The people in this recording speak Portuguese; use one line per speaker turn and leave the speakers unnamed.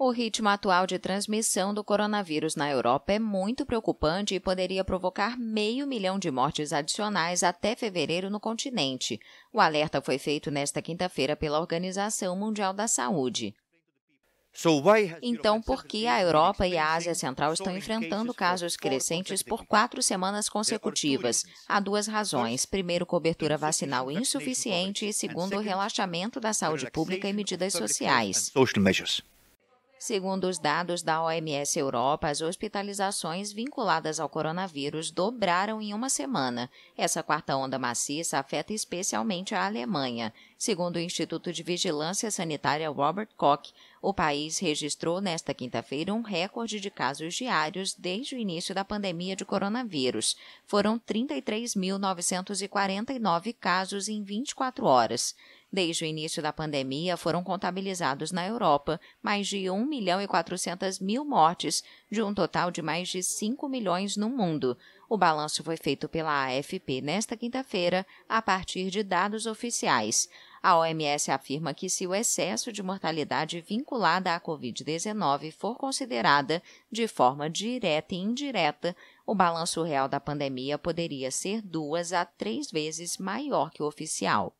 O ritmo atual de transmissão do coronavírus na Europa é muito preocupante e poderia provocar meio milhão de mortes adicionais até fevereiro no continente. O alerta foi feito nesta quinta-feira pela Organização Mundial da Saúde. Então, por que a Europa e a Ásia Central estão enfrentando casos crescentes por quatro semanas consecutivas? Há duas razões. Primeiro, cobertura vacinal insuficiente e, segundo, o relaxamento da saúde pública e medidas sociais. Segundo os dados da OMS Europa, as hospitalizações vinculadas ao coronavírus dobraram em uma semana. Essa quarta onda maciça afeta especialmente a Alemanha. Segundo o Instituto de Vigilância Sanitária Robert Koch, o país registrou nesta quinta-feira um recorde de casos diários desde o início da pandemia de coronavírus. Foram 33.949 casos em 24 horas. Desde o início da pandemia, foram contabilizados na Europa mais de 1 milhão e 400 mil mortes, de um total de mais de 5 milhões no mundo. O balanço foi feito pela AFP nesta quinta-feira, a partir de dados oficiais. A OMS afirma que, se o excesso de mortalidade vinculada à Covid-19 for considerada de forma direta e indireta, o balanço real da pandemia poderia ser duas a três vezes maior que o oficial.